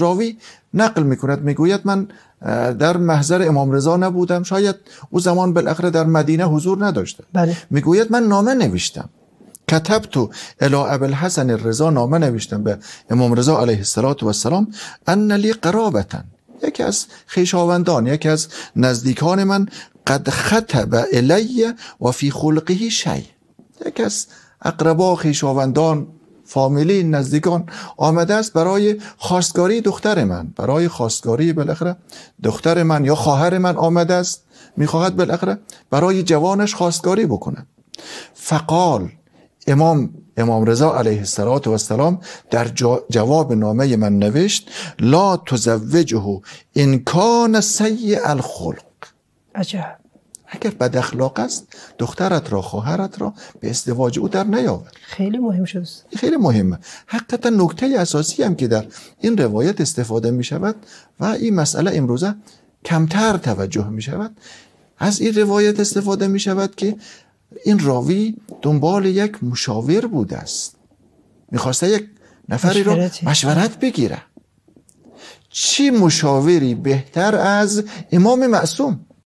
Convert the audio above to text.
راوی نقل میکند میگوید من در محضر امام رضا نبودم شاید او زمان بالاخره در مدینه حضور نداشته بله. میگوید من نامه نوشتم کتب تو الا حسن رضا نامه نوشتم به امام رضا علیه السلام ان لی قرابتن یکی از خیشاوندان یکی از نزدیکان من قد خطب الی و فی خلقه شی یکی از اقربا خیشاوندان فامیلی نزدیکان آمده است برای خواستگاری دختر من برای خواستگاری بالاخره دختر من یا خواهر من آمده است میخواهد بالاخره برای جوانش خواستگاری بکند فقال امام امام رضا علیه السلام در جواب نامه من نوشت لا تزوجه ان کان سیء الخلق عجب اگر بد اخلاق است دخترت را خواهرت را به ازدواج او در نیاور خیلی مهم شد خیلی مهمه حقیقتا نکته اساسی هم که در این روایت استفاده می شود و این مسئله امروزه کمتر توجه می شود از این روایت استفاده می شود که این راوی دنبال یک مشاور بوده است میخواسته یک نفری را مشورت بگیره چی مشاوری بهتر از امام معصوم